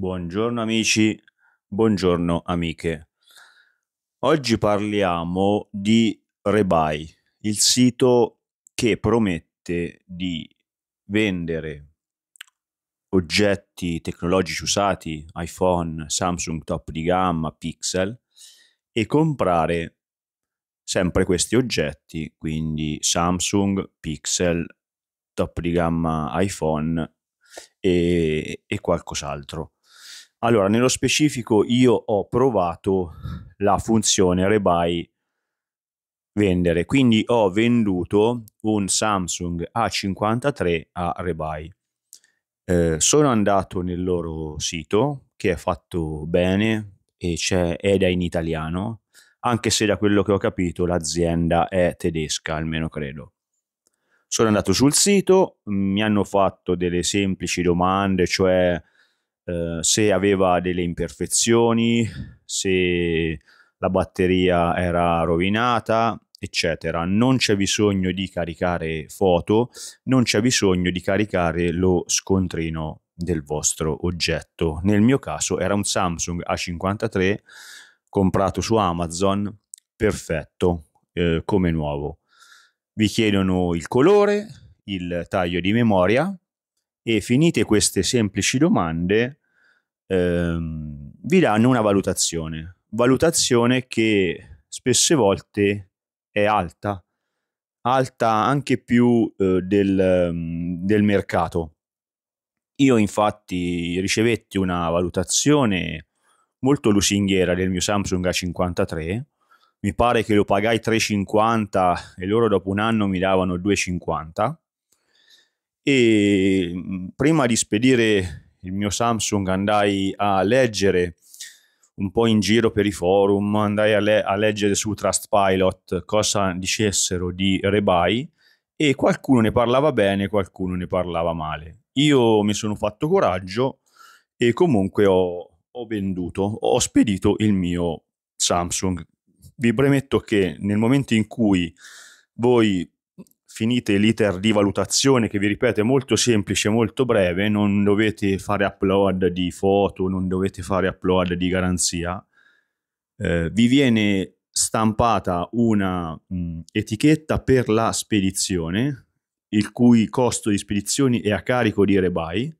Buongiorno amici, buongiorno amiche. Oggi parliamo di Rebuy, il sito che promette di vendere oggetti tecnologici usati, iPhone, Samsung top di gamma, Pixel, e comprare sempre questi oggetti, quindi Samsung, Pixel, top di gamma iPhone e, e qualcos'altro. Allora, nello specifico io ho provato la funzione rebuy vendere, quindi ho venduto un Samsung A53 a rebuy. Eh, sono andato nel loro sito che è fatto bene e c'è ed è in italiano, anche se da quello che ho capito l'azienda è tedesca, almeno credo. Sono andato sul sito, mi hanno fatto delle semplici domande, cioè eh, se aveva delle imperfezioni, se la batteria era rovinata, eccetera. Non c'è bisogno di caricare foto, non c'è bisogno di caricare lo scontrino del vostro oggetto. Nel mio caso era un Samsung A53 comprato su Amazon, perfetto, eh, come nuovo. Vi chiedono il colore, il taglio di memoria e finite queste semplici domande ehm, vi danno una valutazione, valutazione che spesse volte è alta, alta anche più eh, del, mm, del mercato. Io infatti ricevetti una valutazione molto lusinghiera del mio Samsung A53, mi pare che lo pagai 3,50 e loro dopo un anno mi davano 2,50 e mm, prima di spedire il mio Samsung andai a leggere un po' in giro per i forum, andai a, le- a leggere su Trustpilot cosa dicessero di Rebuy e qualcuno ne parlava bene, qualcuno ne parlava male. Io mi sono fatto coraggio e comunque ho, ho venduto, ho spedito il mio Samsung. Vi premetto che nel momento in cui voi finite l'iter di valutazione che vi ripeto è molto semplice, molto breve, non dovete fare upload di foto, non dovete fare upload di garanzia, eh, vi viene stampata una mh, mm, etichetta per la spedizione, il cui costo di spedizioni è a carico di Rebuy.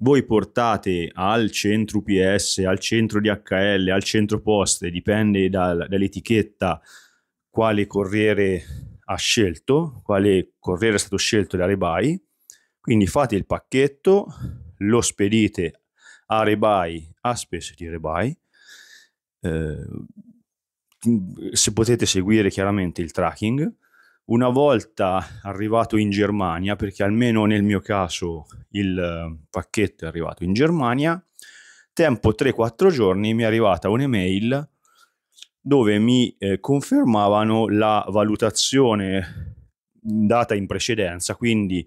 Voi portate al centro UPS, al centro DHL, al centro poste, dipende dal, dall'etichetta quale corriere ha scelto, quale corriere è stato scelto da Rebuy. Quindi fate il pacchetto, lo spedite a Rebuy, a spese di Rebuy. Eh, se potete seguire chiaramente il tracking. Una volta arrivato in Germania, perché almeno nel mio caso il eh, pacchetto è arrivato in Germania, tempo 3-4 giorni mi è arrivata un'email dove mi eh, confermavano la valutazione data in precedenza, quindi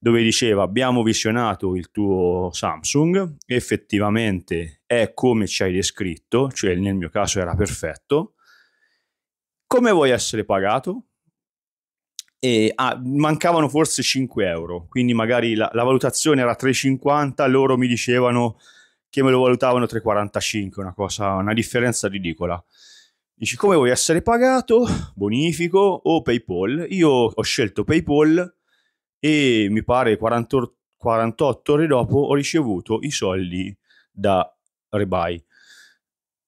dove diceva abbiamo visionato il tuo Samsung, effettivamente è come ci hai descritto, cioè nel mio caso era perfetto, come vuoi essere pagato? E, ah, mancavano forse 5 euro, quindi magari la, la valutazione era 3,50, loro mi dicevano che me lo valutavano 3,45, una cosa, una differenza ridicola. Dici come vuoi essere pagato? Bonifico o PayPal? Io ho scelto PayPal e mi pare 40, 48 ore dopo ho ricevuto i soldi da Rebuy.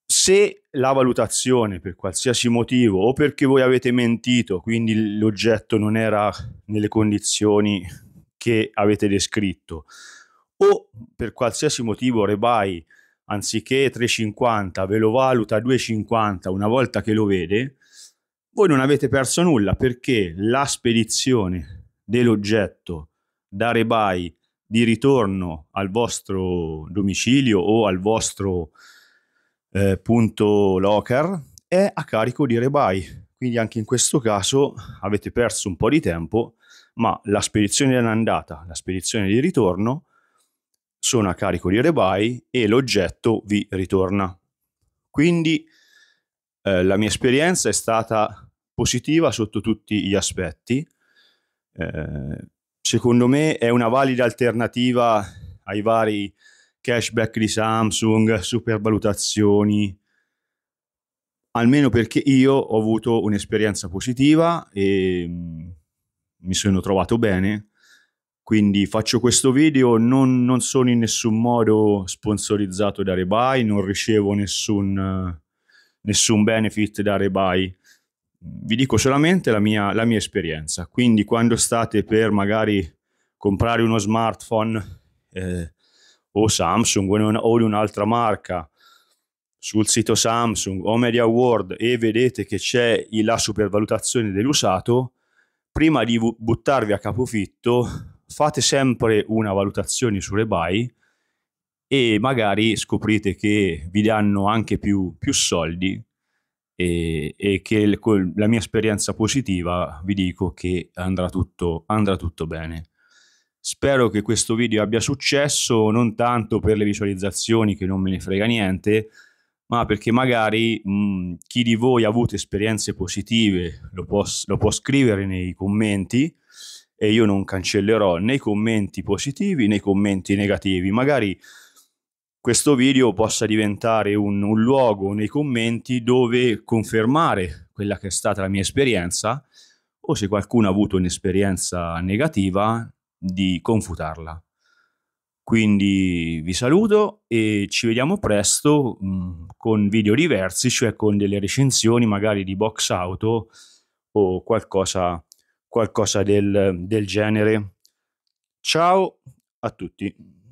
Se la valutazione per qualsiasi motivo o perché voi avete mentito, quindi l'oggetto non era nelle condizioni che avete descritto, o per qualsiasi motivo Rebuy anziché 3,50 ve lo valuta 2,50 una volta che lo vede, voi non avete perso nulla perché la spedizione dell'oggetto da rebuy di ritorno al vostro domicilio o al vostro eh, punto locker è a carico di rebuy. Quindi anche in questo caso avete perso un po' di tempo, ma la spedizione dell'andata, la spedizione di ritorno sono a carico di rebuy e l'oggetto vi ritorna. Quindi eh, la mia esperienza è stata positiva sotto tutti gli aspetti. Eh, secondo me è una valida alternativa ai vari cashback di Samsung, supervalutazioni, almeno perché io ho avuto un'esperienza positiva e mm, mi sono trovato bene quindi faccio questo video, non, non sono in nessun modo sponsorizzato da Rebuy, non ricevo nessun, nessun benefit da Rebuy. Vi dico solamente la mia, la mia esperienza. Quindi quando state per magari comprare uno smartphone eh, o Samsung o, non, di un'altra marca, sul sito Samsung o Media World e vedete che c'è la supervalutazione dell'usato, prima di buttarvi a capofitto fate sempre una valutazione sulle buy e magari scoprite che vi danno anche più, più soldi e, e che le, con la mia esperienza positiva vi dico che andrà tutto, andrà tutto bene. Spero che questo video abbia successo non tanto per le visualizzazioni che non me ne frega niente, ma perché magari mh, mm, chi di voi ha avuto esperienze positive lo può, lo può scrivere nei commenti e io non cancellerò nei commenti positivi nei commenti negativi. Magari questo video possa diventare un, un luogo nei commenti dove confermare quella che è stata la mia esperienza o se qualcuno ha avuto un'esperienza negativa di confutarla. Quindi vi saluto e ci vediamo presto mh, mm, con video diversi, cioè con delle recensioni magari di box auto o qualcosa qualcosa del, del genere. Ciao a tutti.